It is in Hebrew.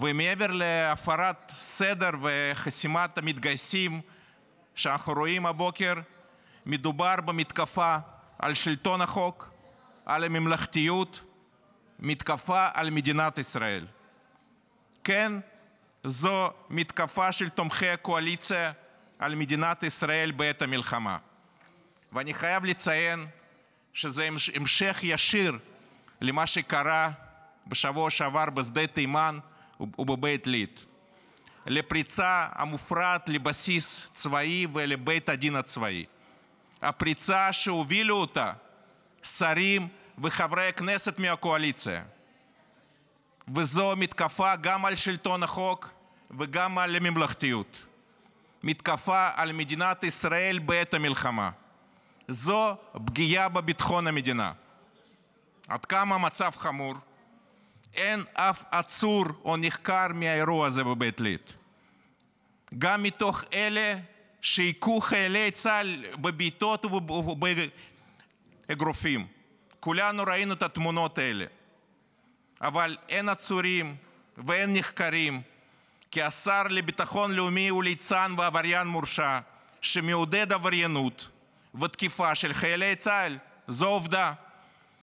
ומעבר להפרת סדר וחסימת המתגייסים שאנחנו רואים הבוקר מדובר במתקפה על שלטון החוק על הממלכתיות מתקפה על מדינת ישראל כן זו מתקפה של תומכי הקואליציה על מדינת ישראל בעת המלחמה ואני חייב לציין שזה המשך ישיר למה שקרה בשבוע שעבר בשדה תימן, ובבית ליד, לפריצה המופרעת לבסיס צבאי ולבית הדין הצבאי. הפריצה שהובילו אותה שרים וחברי כנסת מהקואליציה. וזו מתקפה גם על שלטון החוק וגם על הממלכתיות. מתקפה על מדינת ישראל בעת המלחמה. זו פגיעה בביטחון המדינה. עד כמה המצב חמור? אין אף עצור או נחקר מהאירוע הזה בבית ליד גם מתוך אלה שהיכו חיילי צה"ל בבעיטות ובאגרופים כולנו ראינו את התמונות האלה אבל אין עצורים ואין נחקרים כי השר לביטחון לאומי הוא ליצן ועבריין מורשע שמעודד עבריינות ותקיפה של חיילי צה"ל זו עובדה.